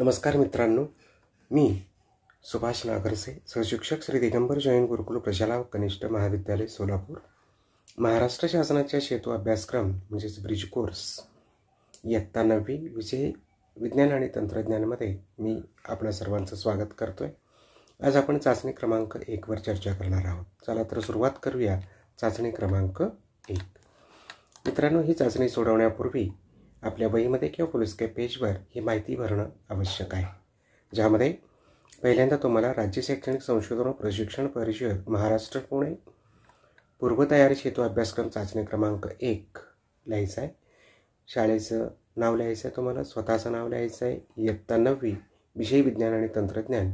नमस्कार मित्रांनो मी सुभाष नागरसे सहशिक्षक श्री दिगंबर जैन गुरुकुल प्रशाला कनिष्ठ महाविद्यालय सोलापूर महाराष्ट्र शासनाच्या शेतू अभ्यासक्रम म्हणजेच ब्रिज कोर्स इयत्ता नववी विषय विज्ञान आणि तंत्रज्ञानामध्ये मी आपल्या सर्वांचं स्वागत करतो आहे आज आपण चाचणी क्रमांक एकवर चर्चा करणार आहोत चला तर सुरुवात करूया चाचणी क्रमांक एक मित्रांनो ही चाचणी सोडवण्यापूर्वी आपल्या वहीमध्ये किंवा पोलिसक्या पेजवर ही माहिती भरणं आवश्यक आहे ज्यामध्ये पहिल्यांदा तुम्हाला राज्य शैक्षणिक संशोधन प्रशिक्षण परिषद महाराष्ट्र पुणे पूर्वतयारी हेतू अभ्यासक्रम चाचणी क्रमांक एक लिहायचा आहे शाळेचं नाव लिहायचं आहे तुम्हाला स्वतःचं नाव लिहायचं आहे इयत्ता नववी विषय विज्ञान आणि तंत्रज्ञान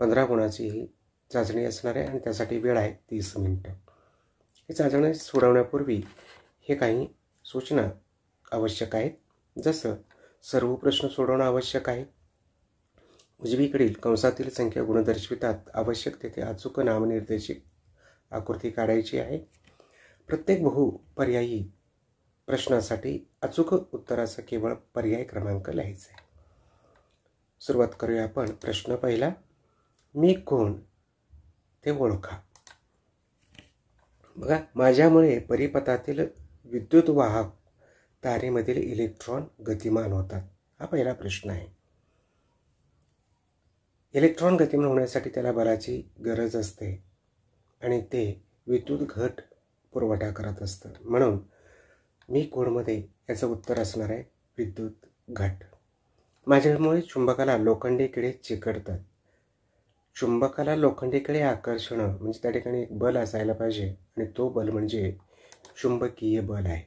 पंधरा गुणाची ही चाचणी असणार आहे आणि त्यासाठी वेळ आहे तीस मिनटं ही चाचणी सोडवण्यापूर्वी हे काही सूचना आवश्यक आहेत जसं सर्व प्रश्न सोडवणं आवश्यक आहे उजवीकडील म्हणजे कंसातील संख्या गुणदर्शवितात आवश्यक तेथे अचूक नामनिर्देशित आकृती काढायची आहे प्रत्येक पर्यायी प्रश्नासाठी अचूक उत्तराचा केवळ पर्याय क्रमांक लिहायचा आहे सुरुवात करूया आपण प्रश्न पहिला मी कोण ते ओळखा बघा माझ्यामुळे परिपथातील विद्युत वाहक तारेमधील इलेक्ट्रॉन गतिमान होतात हा पहिला प्रश्न आहे इलेक्ट्रॉन गतिमान होण्यासाठी त्याला बलाची गरज असते आणि ते विद्युत घट पुरवठा करत असतात म्हणून मी कोडमध्ये याचं उत्तर असणार आहे विद्युत घट माझ्यामुळे चुंबकाला लोखंडीकडे चिकटतात चुंबकाला लोखंडीकडे आकर्षणं म्हणजे त्या ठिकाणी एक बल असायला पाहिजे आणि तो बल म्हणजे चुंबकीय बल आहे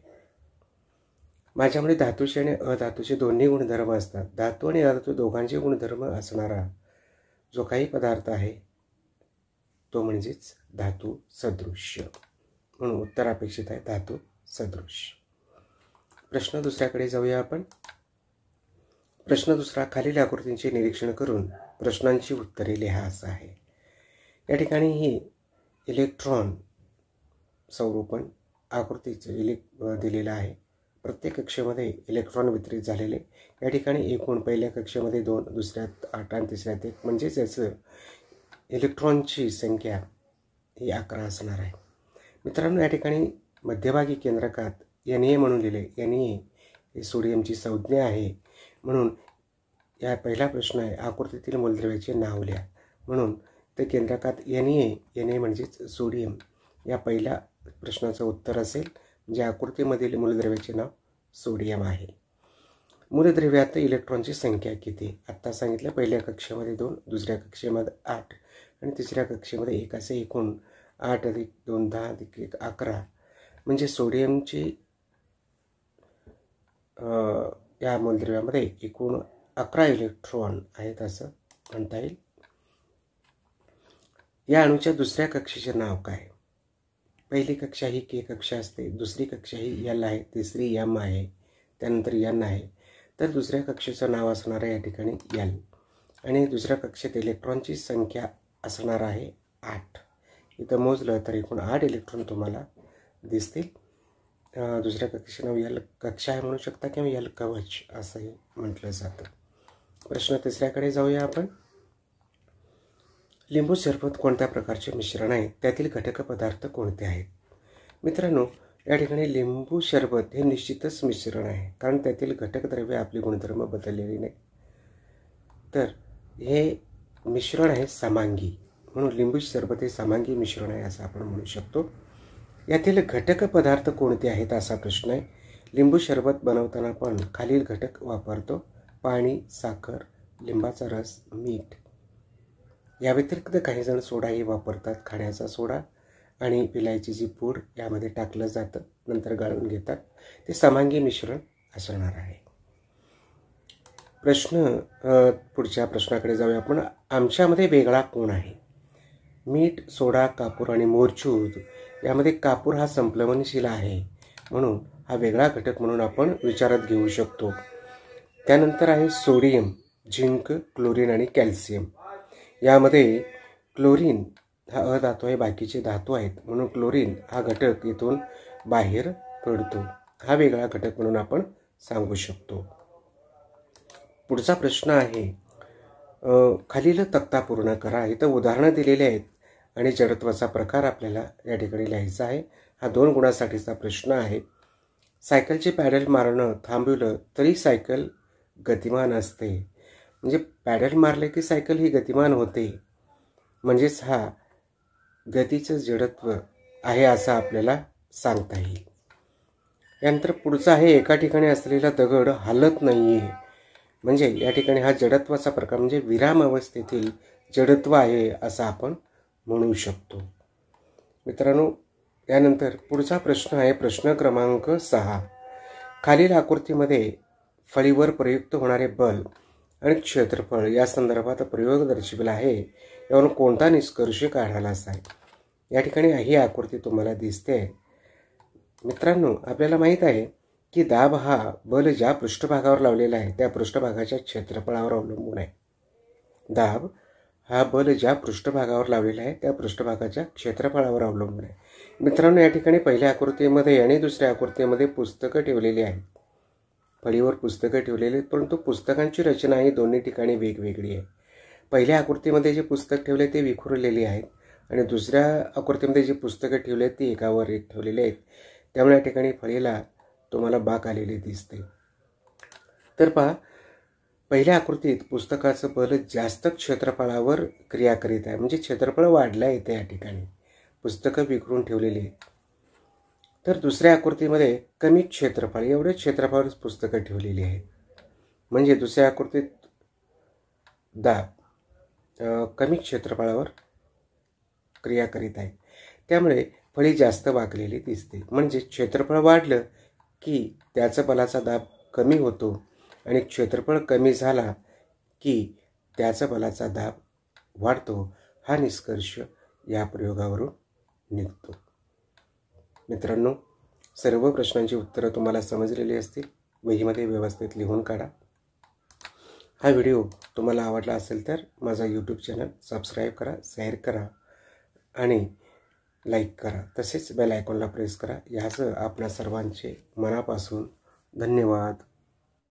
माझ्यामध्ये धातूचे आणि अधातूचे दोन्ही गुणधर्म असतात धातू आणि अधातू दोघांचे गुणधर्म असणारा जो काही पदार्थ आहे तो म्हणजेच धातू सदृश्य म्हणून उत्तर अपेक्षित आहे धातू सदृश प्रश्न दुसऱ्याकडे जाऊया आपण प्रश्न दुसरा खालील आकृतींचे निरीक्षण करून प्रश्नांची उत्तरे लिहा असं आहे या ठिकाणी ही इलेक्ट्रॉन स्वरूपण आकृतीचं इलेक् दिलेलं आहे प्रत्येक कक्षेमध्ये इलेक्ट्रॉन वितरित झालेले या ठिकाणी एकूण पहिल्या कक्षेमध्ये दोन दुसऱ्यात आठ आणि तिसऱ्यात एक म्हणजेच याचं इलेक्ट्रॉनची संख्या ही अकरा असणार आहे मित्रांनो या ठिकाणी मध्यभागी केंद्रकात एन ए म्हणून लिहिले एन ए हे सोडियमची संज्ञा आहे म्हणून या पहिला प्रश्न आहे आकृतीतील मूलद्रव्याचे नाव लिहा म्हणून ते केंद्रकात एन ए एन ए म्हणजेच सोडियम या पहिल्या प्रश्नाचं उत्तर असेल ज्या आकृतीमधील मूलद्रव्याचे नाव सोडियम आहे मूलद्रव्यात इलेक्ट्रॉनची संख्या किती आत्ता सांगितलं पहिल्या कक्षेमध्ये दोन दुसऱ्या कक्षेमध्ये आठ आणि तिसऱ्या कक्षेमध्ये एक असे एकूण आठ अधिक दोन दहा अधिक एक अकरा म्हणजे सोडियमचे या मूलद्रव्यामध्ये एकूण अकरा इलेक्ट्रॉन आहेत असं म्हणता येईल या अणूच्या दुसऱ्या कक्षेचे नाव काय पहिली कक्षा ही के कक्षा असते दुसरी कक्षा ही यल आहे तिसरी यम आहे त्यानंतर यन आहे तर दुसऱ्या कक्षेचं नाव असणार आहे या ठिकाणी यल आणि दुसऱ्या कक्षेत इलेक्ट्रॉनची संख्या असणार आहे आठ इथं मोजलं तर एकूण आठ इलेक्ट्रॉन तुम्हाला दिसतील दुसऱ्या कक्षेचं नाव यल कक्षा आहे म्हणू शकता किंवा यल कवच असंही म्हटलं जातं प्रश्न तिसऱ्याकडे जाऊया आपण लिंबू सरबत कोणत्या प्रकारचे मिश्रण आहे त्यातील घटक पदार्थ कोणते आहेत मित्रांनो या ठिकाणी लिंबू सरबत हे निश्चितच मिश्रण आहे कारण त्यातील घटकद्रव्य आपले गुणधर्म बदललेले नाही तर हे मिश्रण आहे सामांगी म्हणून लिंबू शरबत हे सामांगी मिश्रण आहे असं आपण म्हणू शकतो यातील घटक पदार्थ कोणते आहेत असा प्रश्न आहे लिंबू सरबत बनवताना आपण खालील घटक वापरतो पाणी साखर लिंबाचा रस मीठ या व्यतिरिक्त काहीजण सोडाही वापरतात खाण्याचा सोडा आणि जी पूड यामध्ये टाकलं जातं नंतर गाळून घेतात ते समांगी मिश्रण असणार आहे प्रश्न पुढच्या प्रश्नाकडे जाऊया आपण आमच्यामध्ये वेगळा कोण आहे मीठ सोडा कापूर आणि मोरचूद यामध्ये कापूर हा संप्लवनशील आहे म्हणून हा वेगळा घटक म्हणून आपण विचारात घेऊ शकतो त्यानंतर आहे सोडियम झिंक क्लोरीन आणि कॅल्शियम यामध्ये क्लोरीन हा अधातू आहे बाकीचे धातू आहेत म्हणून क्लोरीन हा घटक इथून बाहेर पडतो हा वेगळा घटक म्हणून आपण सांगू शकतो पुढचा प्रश्न आहे खालील तक्ता पूर्ण करा इथं उदाहरणं दिलेली आहेत आणि जडत्वाचा प्रकार आपल्याला या ठिकाणी लिहायचा आहे हा दोन गुणासाठीचा प्रश्न आहे सायकलचे पॅडल मारणं थांबवलं तरी सायकल गतिमान असते म्हणजे पॅडल मारले की सायकल ही गतिमान होते म्हणजेच हा गतीचं जडत्व आहे असं आपल्याला सांगता येईल यानंतर पुढचं आहे एका ठिकाणी असलेला दगड हलत नाही आहे म्हणजे या ठिकाणी हा जडत्वाचा प्रकार म्हणजे विराम अवस्थेतील जडत्व आहे असं आपण म्हणू शकतो मित्रांनो यानंतर पुढचा प्रश्न आहे प्रश्न क्रमांक सहा खालील आकृतीमध्ये फळीवर प्रयुक्त होणारे बल आणि क्षेत्रफळ या संदर्भात प्रयोग दर्शविला आहे यावरून कोणता निष्कर्ष काढायला आहे या ठिकाणी ही आकृती तुम्हाला दिसते मित्रांनो आपल्याला माहीत आहे की दाब हा बल ज्या पृष्ठभागावर लावलेला आहे त्या पृष्ठभागाच्या क्षेत्रफळावर अवलंबून आहे दाब हा बल ज्या पृष्ठभागावर लावलेला आहे त्या पृष्ठभागाच्या क्षेत्रफळावर अवलंबून आहे मित्रांनो या ठिकाणी पहिल्या आकृतीमध्ये आणि दुसऱ्या आकृतीमध्ये पुस्तकं ठेवलेली आहेत फळीवर पुस्तकं ठेवलेली आहेत परंतु पुस्तकांची रचना ही दोन्ही ठिकाणी वेगवेगळी आहे पहिल्या आकृतीमध्ये जे पुस्तक ठेवले ते विखुरलेली आहेत आणि दुसऱ्या आकृतीमध्ये जी पुस्तकं ठेवली आहेत ती एकावर एक ठेवलेली आहेत त्यामुळे या ठिकाणी फळीला तुम्हाला बाक आलेली दिसते तर पहा पहिल्या आकृतीत पुस्तकाचं बल जास्त क्षेत्रफळावर क्रिया करीत आहे म्हणजे क्षेत्रफळ वाढलं आहे ते या ठिकाणी पुस्तकं विखरून ठेवलेली आहेत तर दुसऱ्या आकृतीमध्ये कमी क्षेत्रफळ एवढे क्षेत्रफळावर पुस्तकं ठेवलेली आहेत म्हणजे दुसऱ्या आकृतीत दाब कमी क्षेत्रफळावर क्रिया करीत आहे त्यामुळे फळी जास्त वाकलेली दिसते म्हणजे क्षेत्रफळ वाढलं की त्याचा बलाचा दाब कमी होतो आणि क्षेत्रफळ कमी झाला की त्याचा बलाचा दाब वाढतो हा निष्कर्ष या प्रयोगावरून निघतो मित्रांनो सर्व प्रश्नांची उत्तरं तुम्हाला समजलेली असतील वहीमध्ये व्यवस्थित लिहून काढा हा व्हिडिओ तुम्हाला आवडला असेल तर माझा यूट्यूब चॅनल सबस्क्राईब करा शेअर करा आणि लाईक करा तसेच बेल आयकॉनला प्रेस करा ह्याचं आपल्या सर्वांचे मनापासून धन्यवाद